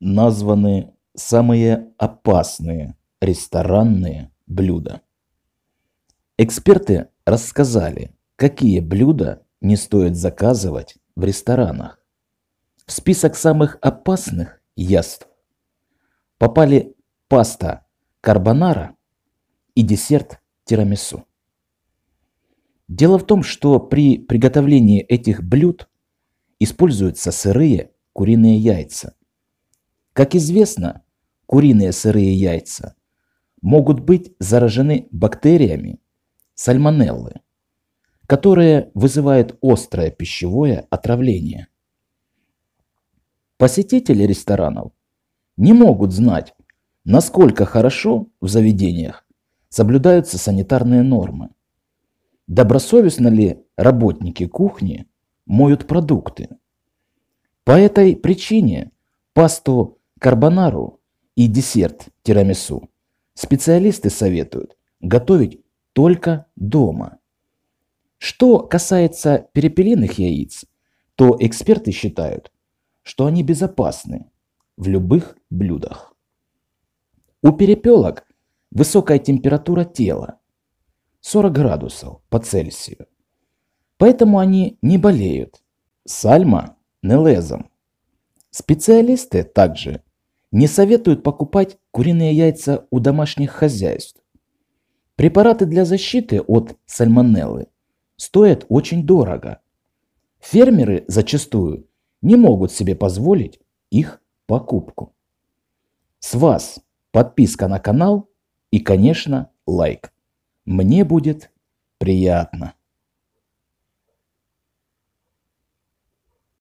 названы самые опасные ресторанные блюда. Эксперты рассказали, какие блюда не стоит заказывать в ресторанах. В список самых опасных яств попали паста карбонара и десерт тирамису. Дело в том, что при приготовлении этих блюд используются сырые куриные яйца – как известно, куриные сырые яйца могут быть заражены бактериями сальмонеллы, которые вызывают острое пищевое отравление. Посетители ресторанов не могут знать, насколько хорошо в заведениях соблюдаются санитарные нормы. Добросовестно ли работники кухни моют продукты? По этой причине пасту карбонару и десерт тирамису специалисты советуют готовить только дома. Что касается перепелиных яиц, то эксперты считают, что они безопасны в любых блюдах. У перепелок высокая температура тела – 40 градусов по Цельсию, поэтому они не болеют нелезом. Специалисты также не советуют покупать куриные яйца у домашних хозяйств. Препараты для защиты от сальмонеллы стоят очень дорого. Фермеры зачастую не могут себе позволить их покупку. С вас подписка на канал и, конечно, лайк. Мне будет приятно.